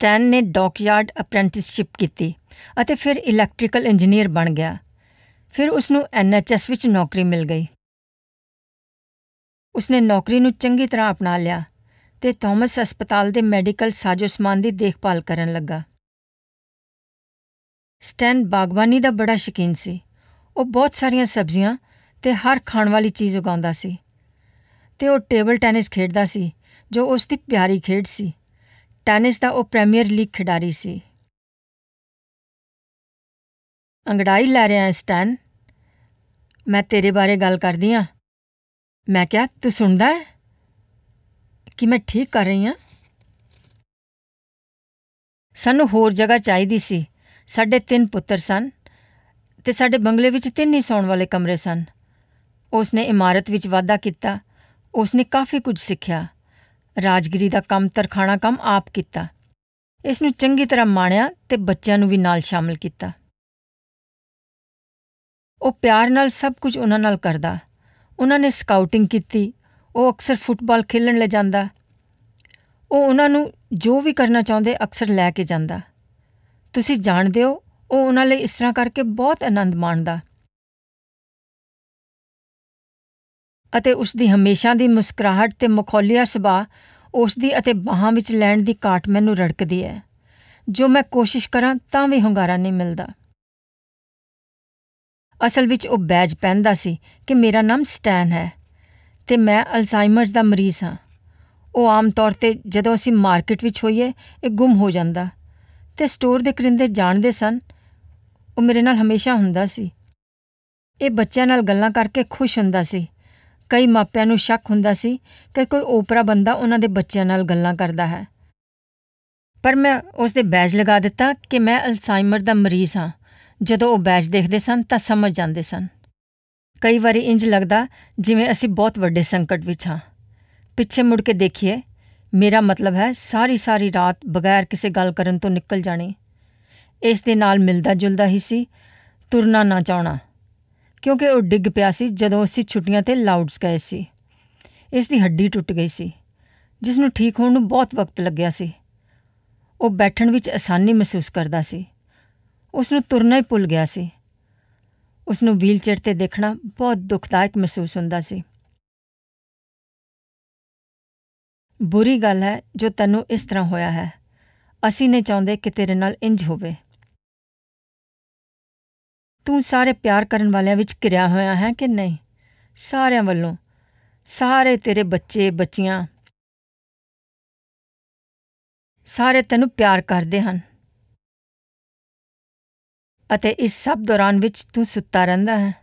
Stan ਨੇ dockyard apprenticeship ਕੀਤੀ ਅਤੇ ਫਿਰ ਇਲੈਕਟ੍ਰੀਕਲ ਇੰਜੀਨੀਅਰ ਬਣ ਗਿਆ ਫਿਰ ਉਸ ਨੂੰ ਐਨਐਚਐਸ ਵਿੱਚ ਨੌਕਰੀ ਮਿਲ ਗਈ ਉਸਨੇ ਨੌਕਰੀ ਨੂੰ ਚੰਗੀ ਤਰ੍ਹਾਂ ਅਪਣਾ ਲਿਆ ਤੇ ਥਾਮਸ ਹਸਪਤਾਲ ਦੇ ਮੈਡੀਕਲ ਸਾਜ਼ੋ-ਸਮਾਨ ਦੀ ਦੇਖਭਾਲ ਕਰਨ ਲੱਗਾ ਸਟੈਨ ਬਾਗਬਾਨੀ ਦਾ ਬੜਾ ਸ਼ੌਕੀਨ ਸੀ ਉਹ ਬਹੁਤ ਸਾਰੀਆਂ ਸਬਜ਼ੀਆਂ ਤੇ ਹਰ ਖਾਣ ਵਾਲੀ ਚੀਜ਼ ਉਗਾਉਂਦਾ ਸੀ ਤੇ ਉਹ ਟੇਬਲ ਟੈਨਿਸ ਖੇਡਦਾ ਸੀ ਜੋ ਉਸ ਦੀ ਪਿਆਰੀ ਖੇਡ ਸੀ ਟੈਨਿਸ ਦਾ ਉਹ ਪ੍ਰੀਮੀਅਰ ਲੀਗ ਖਿਡਾਰੀ ਸੀ ਅੰਗੜਾਈ ਲੈ ਰਿਹਾ ਸਟੈਨ ਮੈਂ ਤੇਰੇ ਬਾਰੇ ਗੱਲ ਕਰਦੀ ਆ ਮੈਂ ਕਿਹਾ ਤੂੰ ਸੁਣਦਾ ਹੈ ਕਿ ਮੈਂ ਠੀਕ ਕਰ ਰਹੀ ਆ ਸਾਨੂੰ ਹੋਰ ਜਗ੍ਹਾ ਚਾਹੀਦੀ ਸੀ ਸਾਡੇ ਤਿੰਨ ਪੁੱਤਰ ਸਨ ਤੇ ਸਾਡੇ ਬੰਗਲੇ ਵਿੱਚ ਤਿੰਨ ਹੀ ਸੌਣ ਵਾਲੇ ਕਮਰੇ ਸਨ ਉਸਨੇ ਇਮਾਰਤ ਵਿੱਚ ਵਾਅਦਾ ਕੀਤਾ ਉਸਨੇ ਕਾਫੀ ਕੁਝ ਸਿੱਖਿਆ ਰਾਜਗਰੀ ਦਾ ਕੰਮ ਤਰਖਾਣਾ ਕੰਮ ਆਪ ਕੀਤਾ ਇਸ ਨੂੰ ਚੰਗੀ ਤਰ੍ਹਾਂ ਮਾਣਿਆ ਤੇ ਬੱਚਿਆਂ ਨੂੰ ਵੀ ਨਾਲ ਸ਼ਾਮਲ ਕੀਤਾ ਉਹ ਪਿਆਰ ਨਾਲ ਸਭ ਕੁਝ ਉਹਨਾਂ ਨਾਲ ਕਰਦਾ ਉਹਨਾਂ ਨੇ ਸਕਾਊਟਿੰਗ ਕੀਤੀ ਉਹ ਅਕਸਰ ਫੁੱਟਬਾਲ ਖੇਲਣ ਲੈ ਜਾਂਦਾ ਉਹ ਉਹਨਾਂ ਨੂੰ ਜੋ ਵੀ ਕਰਨਾ ਚਾਹੁੰਦੇ ਅਕਸਰ ਲੈ ਕੇ ਜਾਂਦਾ ਤੁਸੀਂ ਜਾਣਦੇ ਹੋ ਉਹ ਉਹਨਾਂ ਲਈ ਇਸ ਤਰ੍ਹਾਂ ਕਰਕੇ ਬਹੁਤ ਆਨੰਦ ਮਾਣਦਾ ਅਤੇ ਉਸ ਦੀ ਹਮੇਸ਼ਾ ਦੀ ਮੁਸਕਰਾਹਟ ਤੇ ਮਖੌਲੀਆ ਸੁਭਾਅ ਉਸ ਦੀ ਅਤੇ ਬਾਹਾਂ ਵਿੱਚ ਲੈਣ ਦੀ ਕਾਟ ਮੈਨੂੰ ਰੜਕਦੀ ਹੈ ਜੋ ਮੈਂ ਕੋਸ਼ਿਸ਼ ਕਰਾਂ ਤਾਂ ਵੀ ਹੰਗਾਰਾ ਨਹੀਂ ਮਿਲਦਾ ਅਸਲ ਵਿੱਚ ਉਹ ਬੈਜ ਪਹਿਨਦਾ ਸੀ ਕਿ ਮੇਰਾ ਨਾਮ ਸਟੈਨ ਹੈ ਤੇ ਮੈਂ ਅਲਜ਼ਾਈਮਰ ਦਾ ਮਰੀਜ਼ ਹਾਂ ਉਹ ਆਮ ਤੌਰ ਤੇ ਜਦੋਂ ਅਸੀਂ ਮਾਰਕੀਟ ਵਿੱਚ ਹੋਈਏ ਇਹ ਗੁੰਮ ਹੋ ਜਾਂਦਾ ਤੇ ਸਟੋਰ ਦੇ ਕਰਿੰਦੇ ਜਾਣਦੇ ਸਨ ਉਹ ਮੇਰੇ ਨਾਲ ਹਮੇਸ਼ਾ ਹੁੰਦਾ ਸੀ ਇਹ ਬੱਚਿਆਂ ਨਾਲ ਗੱਲਾਂ ਕਰਕੇ ਖੁਸ਼ ਹੁੰਦਾ ਸੀ ਕਈ ਮਾਪਿਆਂ ਨੂੰ ਸ਼ੱਕ ਹੁੰਦਾ ਸੀ ਕਿ ਕੋਈ ਓਪਰਾ ਬੰਦਾ ਉਹਨਾਂ ਦੇ ਬੱਚਿਆਂ ਨਾਲ ਗੱਲਾਂ ਕਰਦਾ ਹੈ ਪਰ ਮੈਂ ਉਸ ਦੇ ਬੈਜ ਲਗਾ ਦਿੱਤਾ ਕਿ ਮੈਂ ਅਲਜ਼ਾਈਮਰ ਦਾ ਮਰੀਜ਼ ਹਾਂ ਜਦੋਂ ਉਹ ਬੈਜ ਦੇਖਦੇ ਸਨ ਤਾਂ ਸਮਝ ਜਾਂਦੇ ਸਨ ਕਈ ਵਾਰੀ ਇੰਜ ਲੱਗਦਾ ਜਿਵੇਂ ਅਸੀਂ ਬਹੁਤ ਵੱਡੇ ਸੰਕਟ ਵਿੱਚ ਹਾਂ ਪਿੱਛੇ ਮੁੜ ਕੇ ਦੇਖੀਏ ਮੇਰਾ ਮਤਲਬ ਹੈ ਸਾਰੀ ਸਾਰੀ ਰਾਤ ਬਗੈਰ ਕਿਸੇ ਗੱਲ ਕਰਨ ਤੋਂ ਨਿਕਲ ਜਾਣੀ ਇਸ ਦੇ ਨਾਲ ਮਿਲਦਾ ਜੁਲਦਾ ਹੀ ਸੀ ਤੁਰਨਾ ਨਾ ਚਾਹਣਾ ਕਿਉਂਕਿ ਉਹ ਡਿੱਗ ਪਿਆ ਸੀ ਜਦੋਂ ਅਸੀਂ ਛੁੱਟੀਆਂ ਤੇ ਲਾਊਡਸ ਗਏ ਸੀ ਇਸ ਦੀ ਹੱਡੀ ਟੁੱਟ ਗਈ ਸੀ ਜਿਸ ਨੂੰ ਠੀਕ ਹੋਣ ਨੂੰ ਬਹੁਤ ਵਕਤ ਲੱਗਿਆ ਸੀ ਉਹ ਬੈਠਣ ਵਿੱਚ ਆਸਾਨੀ ਮਹਿਸੂਸ ਕਰਦਾ ਸੀ ਉਸ ਨੂੰ ਤੁਰਨਾ ਹੀ ਭੁੱਲ ਗਿਆ ਸੀ ਉਸ ਨੂੰ ਵੀਲਚੇਅਰ ਤੇ ਦੇਖਣਾ ਬਹੁਤ ਦੁਖਦਾਇਕ ਮਹਿਸੂਸ ਹੁੰਦਾ ਸੀ ਬੁਰੀ ਗੱਲ ਹੈ ਜੋ ਤੈਨੂੰ ਇਸ ਤਰ੍ਹਾਂ ਹੋਇਆ ਹੈ ਅਸੀਂ ਨਹੀਂ ਚਾਹੁੰਦੇ ਕਿ ਤੇਰੇ ਨਾਲ ਇੰਜ ਹੋਵੇ ਤੂੰ ਸਾਰੇ ਪਿਆਰ ਕਰਨ ਵਾਲਿਆਂ ਵਿੱਚ ਕਿਰਿਆ ਹੋਇਆ ਹੈ ਕਿ ਨਹੀਂ ਸਾਰਿਆਂ ਵੱਲੋਂ ਸਾਰੇ ਤੇਰੇ ਬੱਚੇ ਬੱਚੀਆਂ ਸਾਰੇ ਤੈਨੂੰ ਪਿਆਰ ਕਰਦੇ ਹਨ ਅਤੇ ਇਸ ਸਭ ਦੌਰਾਨ ਵਿੱਚ ਤੂੰ ਸੁੱਤਾ ਰਹਿੰਦਾ ਹੈ